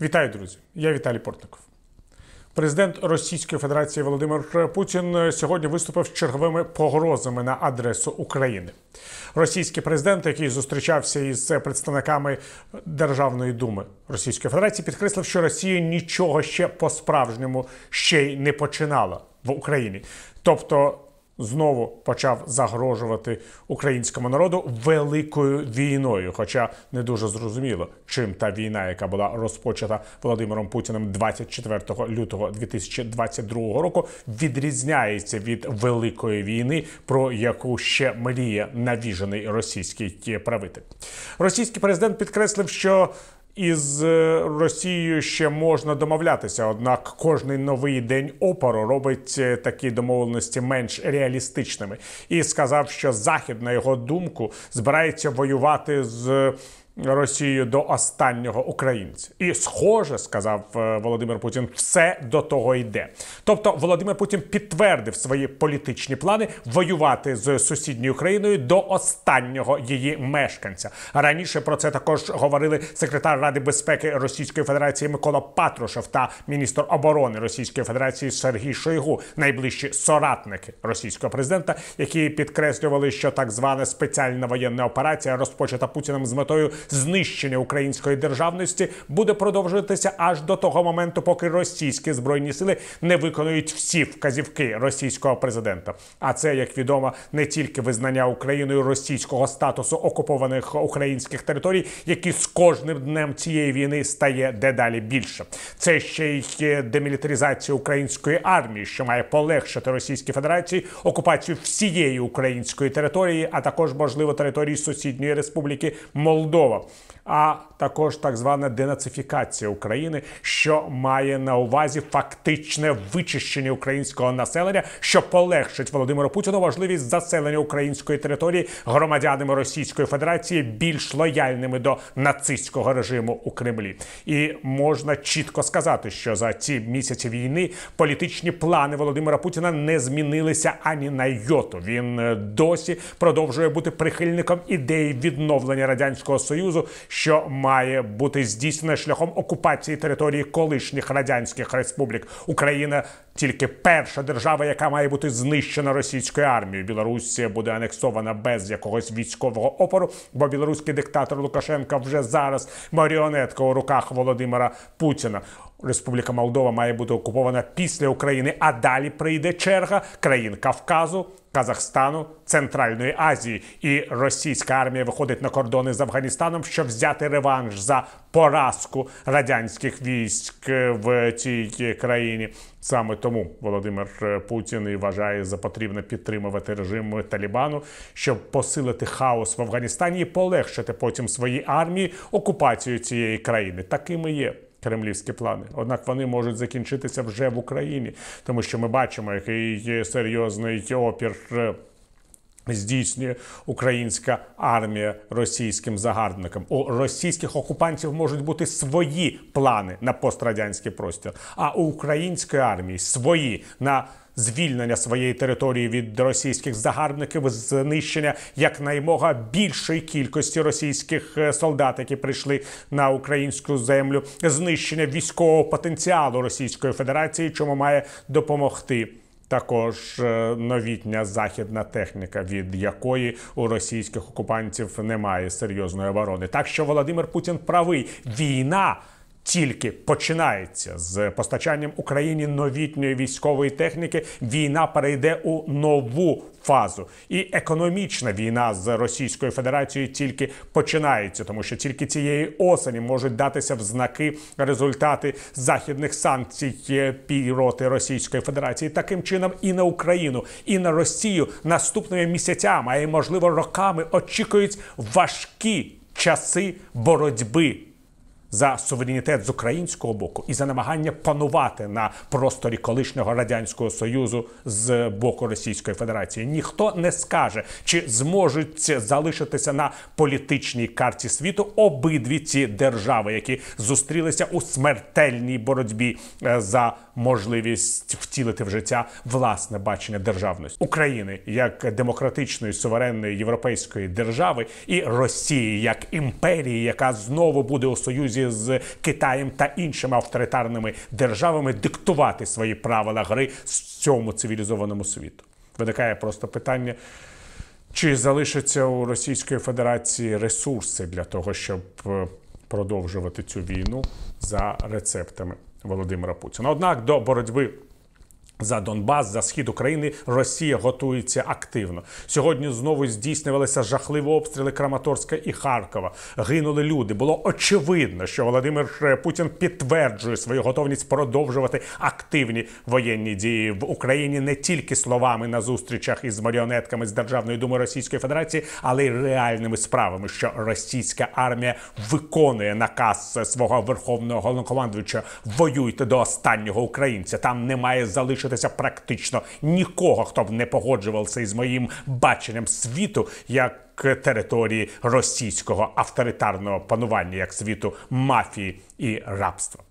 Вітаю, друзі! Я Віталій Портников. Президент Російської Федерації Володимир Путін е, сьогодні виступив з черговими погрозами на адресу України. Російський президент, який зустрічався із е, представниками Державної думи Російської Федерації, підкреслив, що Росія нічого ще по-справжньому ще й не починала в Україні. Тобто знову почав загрожувати українському народу великою війною. Хоча не дуже зрозуміло, чим та війна, яка була розпочата Володимиром Путіним 24 лютого 2022 року, відрізняється від великої війни, про яку ще мріє навіжений російський правитель. Російський президент підкреслив, що із е, Росією ще можна домовлятися однак, кожний новий день опору робить е, такі домовленості менш реалістичними і сказав, що захід на його думку збирається воювати з Росію до останнього українця, і схоже сказав е, Володимир Путін, все до того йде. Тобто, Володимир Путін підтвердив свої політичні плани воювати з сусідньою країною до останнього її мешканця. Раніше про це також говорили секретар Ради безпеки Російської Федерації Микола Патрушев та міністр оборони Російської Федерації Сергій Шойгу, найближчі соратники російського президента, які підкреслювали, що так звана спеціальна воєнна операція розпочата Путіним з метою знищення української державності буде продовжуватися аж до того моменту, поки російські збройні сили не виконують всі вказівки російського президента. А це як відомо не тільки визнання Україною російського статусу окупованих українських територій, які з кожним днем цієї війни стає дедалі більше. Це ще й демілітаризація української армії, що має полегшити Російській Федерації окупацію всієї української території, а також можливо території сусідньої республіки Молдова а також так звана денацифікація України, що має на увазі фактичне вичищення українського населення, що полегшить Володимиру Путіну важливість заселення української території громадянами Російської Федерації більш лояльними до нацистського режиму у Кремлі. І можна чітко сказати, що за ці місяці війни політичні плани Володимира Путіна не змінилися ані на йоту. Він е, досі продовжує бути прихильником ідеї відновлення радянського союзу. Союзу, що має бути здійснене шляхом окупації території колишніх радянських республік. Україна тільки перша держава, яка має бути знищена російською армією. Білорусь буде анексована без якогось військового опору, бо білоруський диктатор Лукашенка вже зараз маріонетка у руках Володимира Путіна. Республіка Молдова має бути окупована після України, а далі прийде черга країн Кавказу, Казахстану, Центральної Азії. І російська армія виходить на кордони з Афганістаном, щоб взяти реванш за поразку радянських військ в цій країні. Саме то. Тому Володимир е, Путін і вважає за потрібне підтримувати режим Талібану, щоб посилити хаос в Афганістані і полегшити потім своїй армії окупацію цієї країни. Такими є. Кремлівські плани, однак вони можуть закінчитися вже в Україні, тому що ми бачимо, який серйозний опір е, здійснює українська армія російським загарбникам. У російських окупантів можуть бути свої плани на пострадянський простір, а у української армії свої на Звільнення своєї території від російських загарбників, знищення якнаймога більшої кількості російських е, солдат, які прийшли на українську землю, знищення військового потенціалу Російської Федерації, чому має допомогти також е, новітня західна техніка, від якої у російських окупантів немає серйозної оборони. Так що Володимир Путін правий війна тільки починається з постачанням Україні новітньої військової техніки. Війна перейде у нову фазу, і економічна війна з Російською Федерацією тільки починається, тому що тільки цієї осені можуть датися в знаки результати західних санкцій е, піроти Російської Федерації. Таким чином і на Україну, і на Росію наступними місяцями, а й можливо роками очікують важкі часи боротьби за суверенітет з українського боку і за намагання панувати на просторі колишнього радянського союзу з боку Російської Федерації. Ніхто не скаже, чи зможуть залишитися на політичній карті світу обидві ці держави, які зустрілися у смертельній боротьбі е, за можливість втілити в життя власне бачення державності України як демократичної суверенної європейської держави і Росії як імперії, яка знову буде у союзі з Китаєм та іншими авторитарними державами диктувати свої правила гри з цьому цивілізованому світу. Виникає просто питання. Чи залишаться у Російської Федерації ресурси для того, щоб е, продовжувати цю війну за рецептами Володимира Путіна? Однак до боротьби за Донбас, за схід України Росія готується активно. Сьогодні знову здійснювалися жахливі обстріли Краматорська і Харкова. Гинули люди. Було очевидно, що Володимир Путін підтверджує свою готовність продовжувати активні воєнні дії в Україні не тільки словами на зустрічах із маріонетками з Державної думи Російської Федерації, але й реальними справами, що російська армія виконує наказ свого верховного головнокомандуюча воюйте до останнього українця. Там немає залишити залишитися практично нікого, хто б не погоджувався із моїм баченням світу як території російського авторитарного панування, як світу мафії і рабства.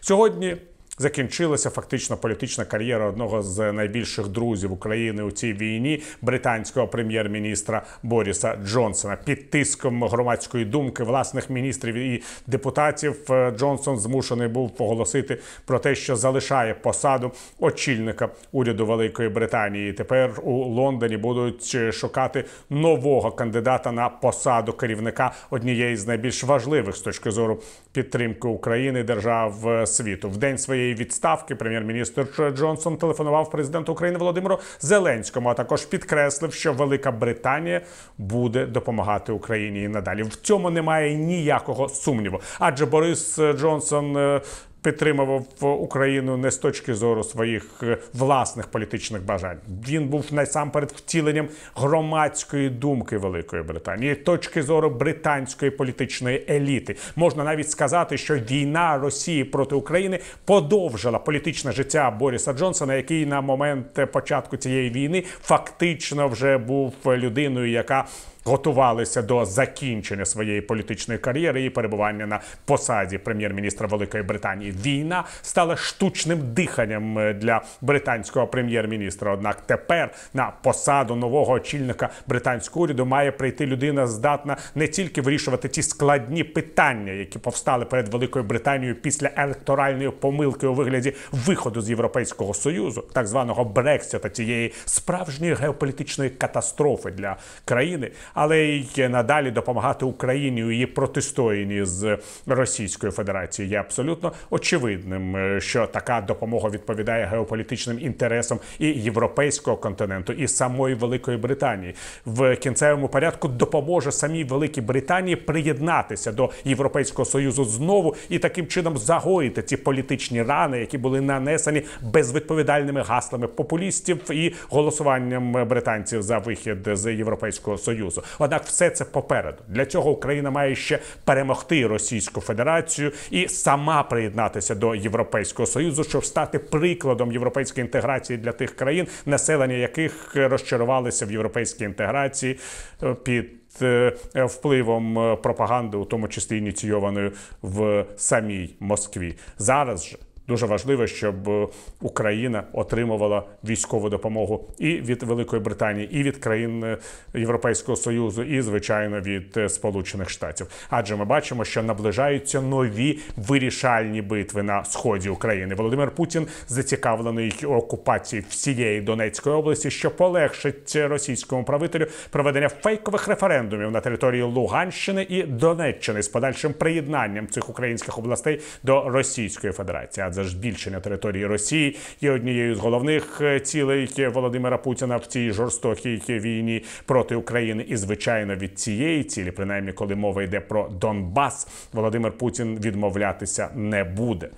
Сьогодні закінчилася фактично політична кар'єра одного з найбільших друзів України у цій війні британського прем'єр-міністра Боріса Джонсона. Під тиском громадської думки власних міністрів і депутатів е, Джонсон змушений був поголосити про те, що залишає посаду очільника уряду Великої Британії. Тепер у Лондоні будуть е, шукати нового кандидата на посаду керівника однієї з найбільш важливих з точки зору підтримки України держав е, світу в день своєї своєї відставки прем'єр-міністр Джонсон телефонував президенту України Володимиру Зеленському. А також підкреслив, що Велика Британія буде допомагати Україні і надалі. В цьому немає ніякого сумніву. Адже Борис Джонсон е, підтримував Україну не з точки зору своїх е, власних політичних бажань. Він був насамперед втіленням громадської думки Великої Британії, точки зору британської політичної еліти. Можна навіть сказати, що війна Росії проти України подовжила політичне життя Боріса Джонсона, який на момент е, початку цієї війни фактично вже був е, людиною, яка готувалися до закінчення своєї політичної кар'єри і перебування на посаді прем'єр-міністра Великої Британії. Війна стала штучним диханням е, для британського прем'єр-міністра. Однак тепер на посаду нового очільника британського уряду має прийти людина, здатна не тільки вирішувати ті складні питання, які повстали перед Великою Британією після електоральної помилки у вигляді виходу з Європейського союзу, так званого Брексіта, цієї справжньої геополітичної катастрофи для країни але й надалі допомагати Україні у її протистоянні з Російською Федерацією. Є абсолютно очевидним, е, що така допомога відповідає геополітичним інтересам і європейського континенту, і самої Великої Британії в кінцевому порядку допоможе самій Великій Британії приєднатися до Європейського союзу знову і таким чином загоїти ці політичні рани, які були нанесені безвідповідальними гаслами популістів і голосуванням британців за вихід з європейського союзу часу. Однак, все це попереду. Для цього Україна має ще перемогти Російську Федерацію і сама приєднатися до Європейського союзу, щоб стати прикладом європейської інтеграції для тих країн, населення яких розчарувалися в європейській інтеграції е, під. Е, впливом е, пропаганди, у тому числі ініційованою в самій Москві, зараз же дуже важливо, щоб Україна отримувала військову допомогу і від Великої Британії, і від країн е, Європейського союзу, і звичайно від е, Сполучених Штатів. Адже ми бачимо, що наближаються нові вирішальні битви на сході України. Володимир Путін зацікавлений окупації всієї Донецької області, що полегшить російському правителю проведення фейкових референдумів на території Луганщини і Донеччини з подальшим приєднанням цих українських областей до Російської Федерації. Адже вже збільшення території Росії є однією з головних е, цілей Володимира Путіна в цій жорстокій війні проти України. І звичайно, від цієї цілі, принаймні, коли мова йде про Донбас, Володимир Путін відмовлятися не буде.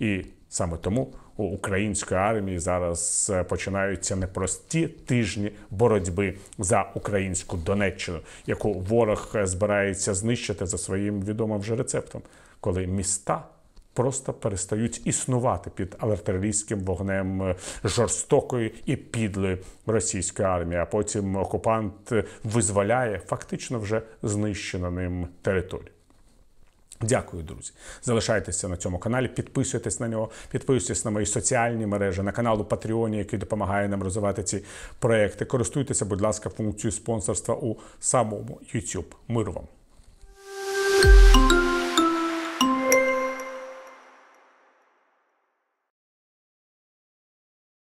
І саме тому у української армії зараз е, починаються непрості тижні боротьби за українську Донеччину, яку ворог е, збирається знищити за своїм відомим вже рецептом, коли міста просто перестають існувати під артилерійським вогнем е, жорстокої і підлої російської армії. А потім окупант визволяє фактично вже знищено ним територію. Дякую, друзі. Залишайтеся на цьому каналі, підписуйтесь на нього, підписуйтесь на мої соціальні мережі, на канал у Патреоні, який допомагає нам розвивати ці проекти. Користуйтеся, будь ласка, функцією спонсорства у самому YouTube. Мир вам!